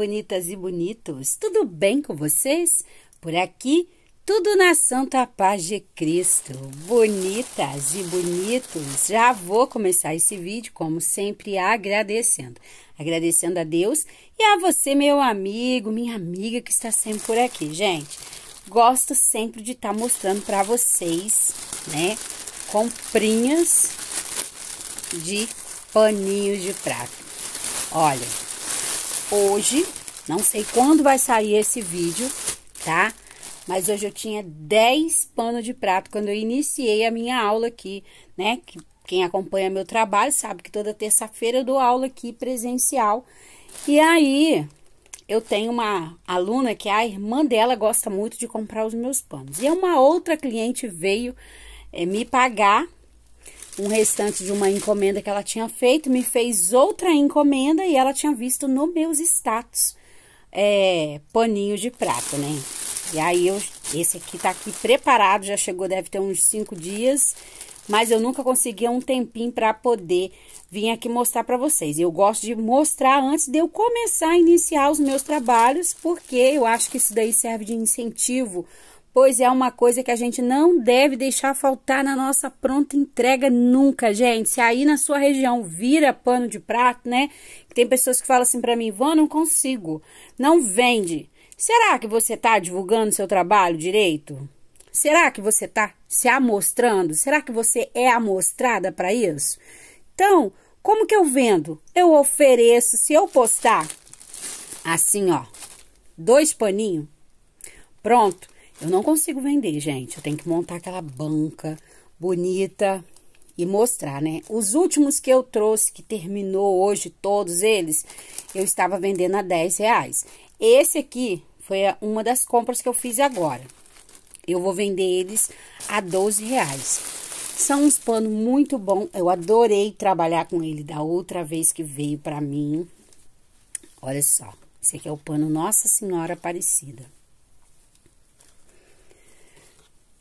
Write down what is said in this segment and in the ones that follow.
bonitas e bonitos, tudo bem com vocês? Por aqui, tudo na santa paz de Cristo. Bonitas e bonitos, já vou começar esse vídeo, como sempre, agradecendo. Agradecendo a Deus e a você, meu amigo, minha amiga que está sempre por aqui. Gente, gosto sempre de estar tá mostrando para vocês, né, comprinhas de paninhos de prato. Olha, hoje, não sei quando vai sair esse vídeo, tá? Mas hoje eu tinha 10 panos de prato quando eu iniciei a minha aula aqui, né? Quem acompanha meu trabalho sabe que toda terça-feira eu dou aula aqui presencial. E aí, eu tenho uma aluna que a irmã dela gosta muito de comprar os meus panos. E uma outra cliente veio é, me pagar um restante de uma encomenda que ela tinha feito, me fez outra encomenda e ela tinha visto no meus status é, paninho de prato, né? E aí, eu, esse aqui tá aqui preparado, já chegou, deve ter uns cinco dias, mas eu nunca conseguia um tempinho para poder vir aqui mostrar para vocês. Eu gosto de mostrar antes de eu começar a iniciar os meus trabalhos, porque eu acho que isso daí serve de incentivo pois é uma coisa que a gente não deve deixar faltar na nossa pronta entrega nunca, gente. Se aí na sua região vira pano de prato, né? Tem pessoas que falam assim para mim, Vã, não consigo, não vende. Será que você está divulgando seu trabalho direito? Será que você está se amostrando? Será que você é amostrada para isso? Então, como que eu vendo? Eu ofereço, se eu postar assim, ó, dois paninhos, pronto. Eu não consigo vender, gente. Eu tenho que montar aquela banca bonita e mostrar, né? Os últimos que eu trouxe, que terminou hoje, todos eles, eu estava vendendo a 10 reais. Esse aqui foi uma das compras que eu fiz agora. Eu vou vender eles a 12 reais. São uns panos muito bom. Eu adorei trabalhar com ele da outra vez que veio para mim. Olha só, esse aqui é o pano Nossa Senhora Aparecida.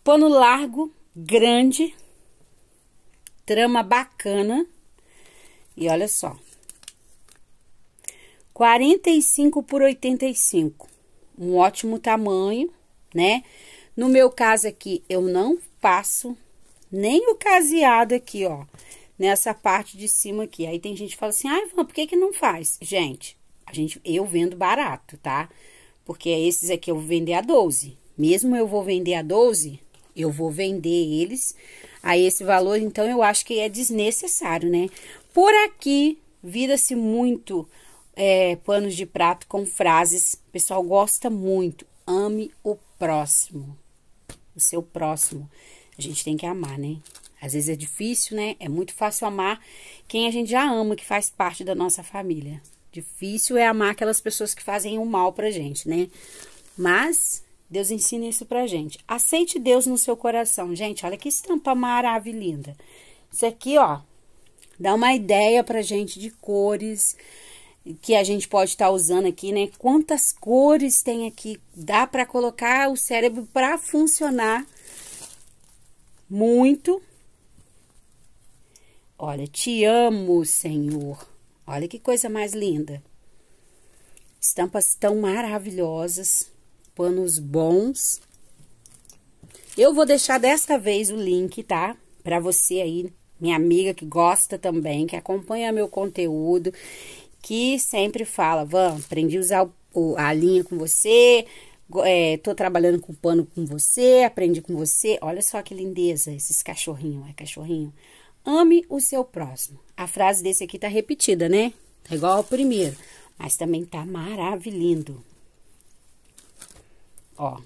Pano largo, grande, trama bacana. E olha só. 45 por 85. Um ótimo tamanho, né? No meu caso aqui, eu não passo nem o caseado aqui, ó. Nessa parte de cima aqui. Aí tem gente que fala assim, ah, Ivan, por que que não faz? Gente, a gente, eu vendo barato, tá? Porque esses aqui eu vou vender a 12. Mesmo eu vou vender a 12, eu vou vender eles a esse valor, então eu acho que é desnecessário, né? Por aqui, vira-se muito é, panos de prato com frases. O pessoal gosta muito. Ame o próximo. O seu próximo. A gente tem que amar, né? Às vezes é difícil, né? É muito fácil amar quem a gente já ama, que faz parte da nossa família. Difícil é amar aquelas pessoas que fazem o mal pra gente, né? Mas Deus ensina isso pra gente. Aceite Deus no seu coração. Gente, olha que estampa maravilhosa. Isso aqui, ó, dá uma ideia pra gente de cores que a gente pode estar tá usando aqui, né? Quantas cores tem aqui? Dá para colocar o cérebro para funcionar muito. Olha, te amo, Senhor. Olha que coisa mais linda. Estampas tão maravilhosas panos bons. Eu vou deixar desta vez o link, tá? Pra você aí, minha amiga que gosta também, que acompanha meu conteúdo, que sempre fala, Van, aprendi a usar o, a linha com você, é, tô trabalhando com pano com você, aprendi com você. Olha só que lindeza esses cachorrinhos, é cachorrinho. Ame o seu próximo. A frase desse aqui tá repetida, né? É igual ao primeiro, mas também tá maravilhoso. Ó.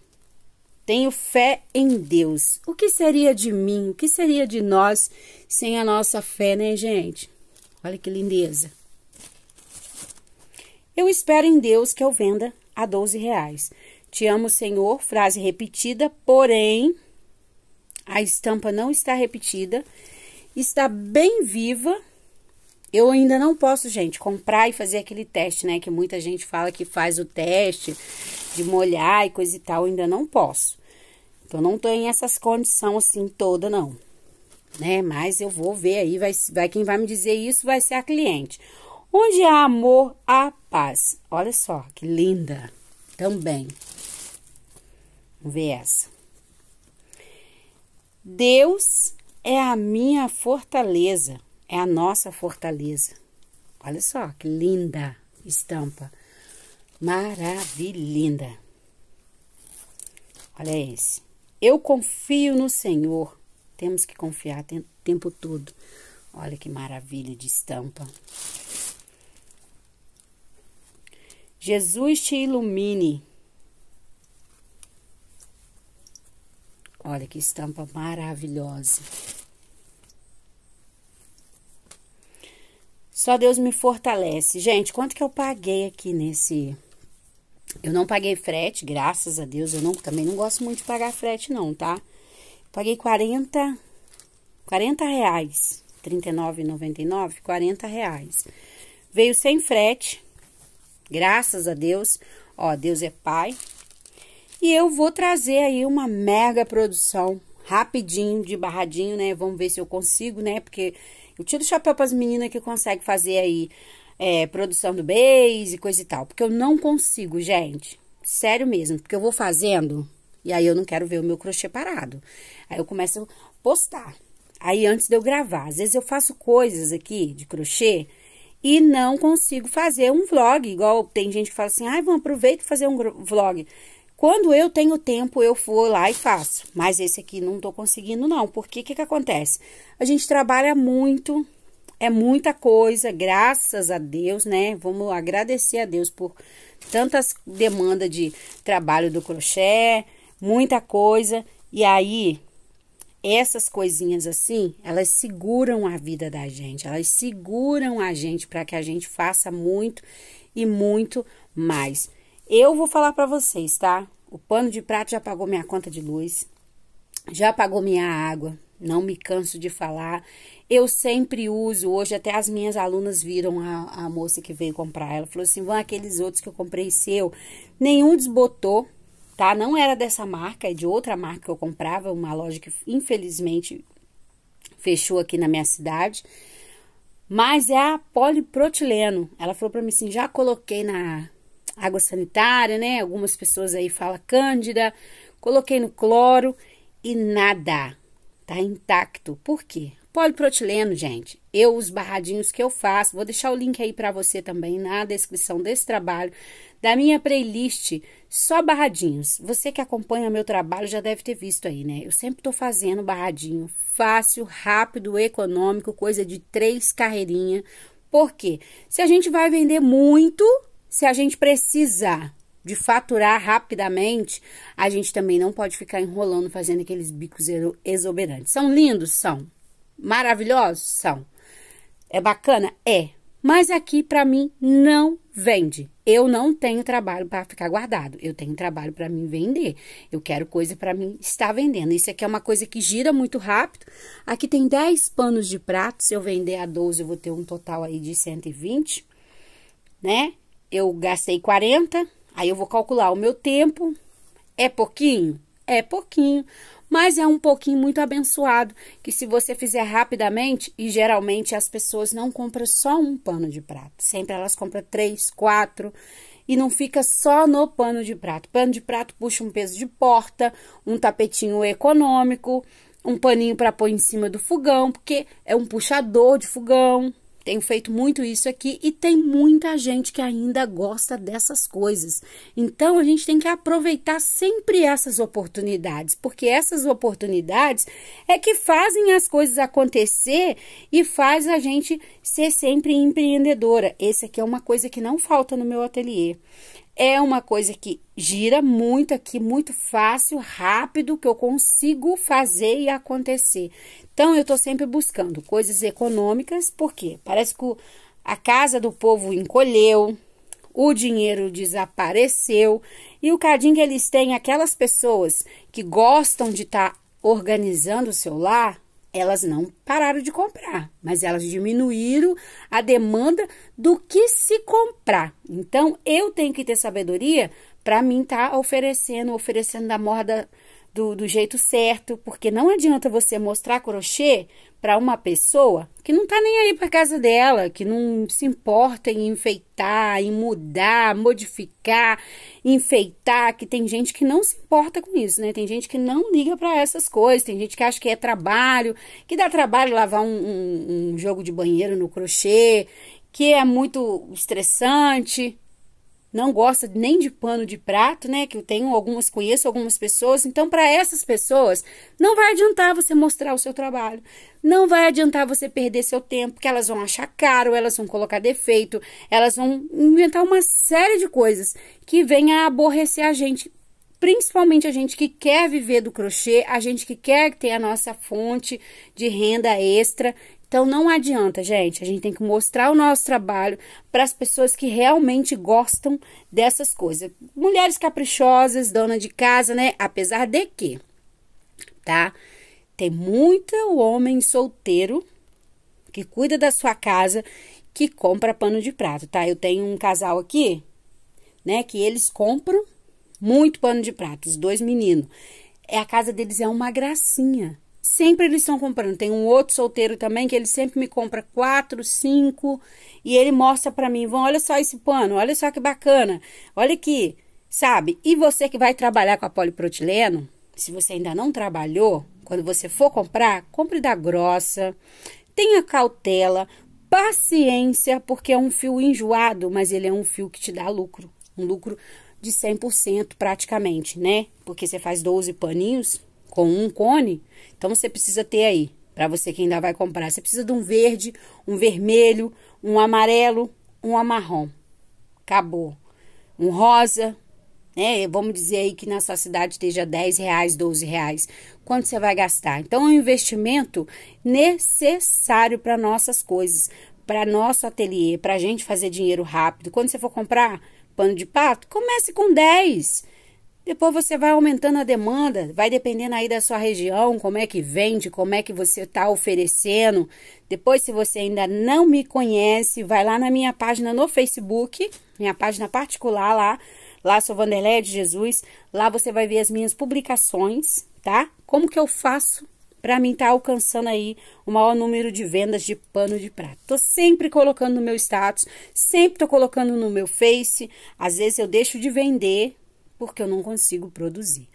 Tenho fé em Deus. O que seria de mim? O que seria de nós sem a nossa fé, né, gente? Olha que lindeza. Eu espero em Deus que eu venda a 12 reais. Te amo, Senhor. Frase repetida, porém a estampa não está repetida, está bem viva eu ainda não posso, gente, comprar e fazer aquele teste, né? Que muita gente fala que faz o teste de molhar e coisa e tal. Eu ainda não posso. Então, não tô em essas condições assim toda, não. Né? Mas eu vou ver aí, vai, vai quem vai me dizer isso vai ser a cliente. Onde há amor, há paz. Olha só, que linda. Também. Vamos ver essa. Deus é a minha fortaleza é a nossa fortaleza. Olha só que linda estampa. Maravilhinda. Olha esse. Eu confio no Senhor. Temos que confiar o tempo todo. Olha que maravilha de estampa. Jesus te ilumine. Olha que estampa maravilhosa. Só Deus me fortalece. Gente, quanto que eu paguei aqui nesse... Eu não paguei frete, graças a Deus. Eu não, também não gosto muito de pagar frete, não, tá? Paguei 40... 40 reais. R$39,99, 40 reais. Veio sem frete, graças a Deus. Ó, Deus é pai. E eu vou trazer aí uma mega produção, rapidinho, de barradinho, né? Vamos ver se eu consigo, né? Porque eu tiro o chapéu para as meninas que conseguem fazer aí é, produção do base e coisa e tal. Porque eu não consigo, gente. Sério mesmo. Porque eu vou fazendo e aí eu não quero ver o meu crochê parado. Aí eu começo a postar. Aí antes de eu gravar, às vezes eu faço coisas aqui de crochê e não consigo fazer um vlog, igual tem gente que fala assim: "Ai, vamos aproveita e fazer um vlog". Quando eu tenho tempo, eu vou lá e faço. Mas esse aqui não tô conseguindo, não. Porque o que, que acontece? A gente trabalha muito, é muita coisa, graças a Deus, né? Vamos agradecer a Deus por tantas demandas de trabalho do crochê, muita coisa. E aí, essas coisinhas assim, elas seguram a vida da gente, elas seguram a gente para que a gente faça muito e muito mais. Eu vou falar para vocês, tá? O pano de prato já pagou minha conta de luz, já pagou minha água, não me canso de falar. Eu sempre uso, hoje até as minhas alunas viram a, a moça que veio comprar. Ela falou assim: vão aqueles outros que eu comprei seu. Nenhum desbotou, tá? Não era dessa marca, é de outra marca que eu comprava, uma loja que infelizmente fechou aqui na minha cidade. Mas é a poliprotileno. Ela falou para mim assim: já coloquei na água sanitária, né? Algumas pessoas aí falam cândida. Coloquei no cloro e nada. Tá intacto. Por quê? Poliprotileno, gente. Eu, os barradinhos que eu faço, vou deixar o link aí para você também na descrição desse trabalho, da minha playlist, só barradinhos. Você que acompanha meu trabalho já deve ter visto aí, né? Eu sempre tô fazendo barradinho fácil, rápido, econômico, coisa de três carreirinhas. Por quê? Se a gente vai vender muito, se a gente precisar de faturar rapidamente, a gente também não pode ficar enrolando fazendo aqueles bicos exuberantes. São lindos? São. Maravilhosos? São. É bacana? É. Mas aqui para mim não vende. Eu não tenho trabalho para ficar guardado. Eu tenho trabalho para mim vender. Eu quero coisa para mim estar vendendo. Isso aqui é uma coisa que gira muito rápido. Aqui tem 10 panos de prato. Se eu vender a 12, eu vou ter um total aí de 120, né? eu gastei 40, aí eu vou calcular o meu tempo. É pouquinho? É pouquinho, mas é um pouquinho muito abençoado, que se você fizer rapidamente, e geralmente as pessoas não compram só um pano de prato, sempre elas compram três, quatro, e não fica só no pano de prato. Pano de prato puxa um peso de porta, um tapetinho econômico, um paninho para pôr em cima do fogão, porque é um puxador de fogão, tenho feito muito isso aqui e tem muita gente que ainda gosta dessas coisas. Então a gente tem que aproveitar sempre essas oportunidades, porque essas oportunidades é que fazem as coisas acontecer e faz a gente ser sempre empreendedora. Esse aqui é uma coisa que não falta no meu ateliê. É uma coisa que gira muito aqui, muito fácil, rápido, que eu consigo fazer e acontecer. Então, eu estou sempre buscando coisas econômicas, porque parece que a casa do povo encolheu, o dinheiro desapareceu e o cadinho que eles têm, aquelas pessoas que gostam de estar tá organizando o seu lar, elas não pararam de comprar, mas elas diminuíram a demanda do que se comprar. Então, eu tenho que ter sabedoria para mim estar tá oferecendo, oferecendo da moda do, do jeito certo, porque não adianta você mostrar crochê para uma pessoa que não tá nem aí para casa dela, que não se importa em enfeitar, em mudar, modificar, enfeitar, que tem gente que não se importa com isso, né? Tem gente que não liga para essas coisas, tem gente que acha que é trabalho, que dá trabalho lavar um, um, um jogo de banheiro no crochê, que é muito estressante não gosta nem de pano de prato, né? Que eu tenho algumas, conheço algumas pessoas. Então, para essas pessoas, não vai adiantar você mostrar o seu trabalho. Não vai adiantar você perder seu tempo, que elas vão achar caro, elas vão colocar defeito, elas vão inventar uma série de coisas que vem a aborrecer a gente principalmente a gente que quer viver do crochê, a gente que quer ter a nossa fonte de renda extra, então não adianta, gente. A gente tem que mostrar o nosso trabalho para as pessoas que realmente gostam dessas coisas. Mulheres caprichosas, dona de casa, né? Apesar de que, tá? Tem muito homem solteiro que cuida da sua casa que compra pano de prato, tá? Eu tenho um casal aqui, né, que eles compram muito pano de prato, os dois meninos. É a casa deles é uma gracinha. Sempre eles estão comprando. Tem um outro solteiro também que ele sempre me compra quatro, cinco e ele mostra para mim: vão, olha só esse pano, olha só que bacana, olha aqui, sabe? E você que vai trabalhar com a poliprotileno, se você ainda não trabalhou, quando você for comprar, compre da grossa, tenha cautela, paciência, porque é um fio enjoado, mas ele é um fio que te dá lucro, um lucro de 100% praticamente, né? Porque você faz 12 paninhos, com um cone. Então você precisa ter aí, para você que ainda vai comprar, você precisa de um verde, um vermelho, um amarelo, um amarrom. Acabou. Um rosa, né? Vamos dizer aí que na sua cidade esteja 10 reais, 12 reais. Quanto você vai gastar? Então, é um investimento necessário para nossas coisas, para nosso ateliê, para a gente fazer dinheiro rápido. Quando você for comprar pano de pato, comece com 10. Depois você vai aumentando a demanda, vai dependendo aí da sua região, como é que vende, como é que você está oferecendo. Depois, se você ainda não me conhece, vai lá na minha página no Facebook, minha página particular lá, lá sou Vanderlei de Jesus. Lá você vai ver as minhas publicações, tá? Como que eu faço para mim estar tá alcançando aí o maior número de vendas de pano de prato. Tô sempre colocando no meu status, sempre tô colocando no meu Face. Às vezes eu deixo de vender, porque eu não consigo produzir.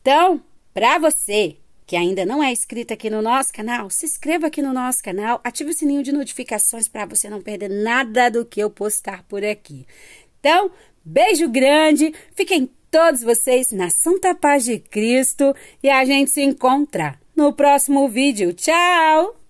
Então, para você que ainda não é inscrito aqui no nosso canal, se inscreva aqui no nosso canal, ative o sininho de notificações para você não perder nada do que eu postar por aqui. Então, beijo grande, fiquem todos vocês na santa paz de Cristo e a gente se encontra no próximo vídeo. Tchau!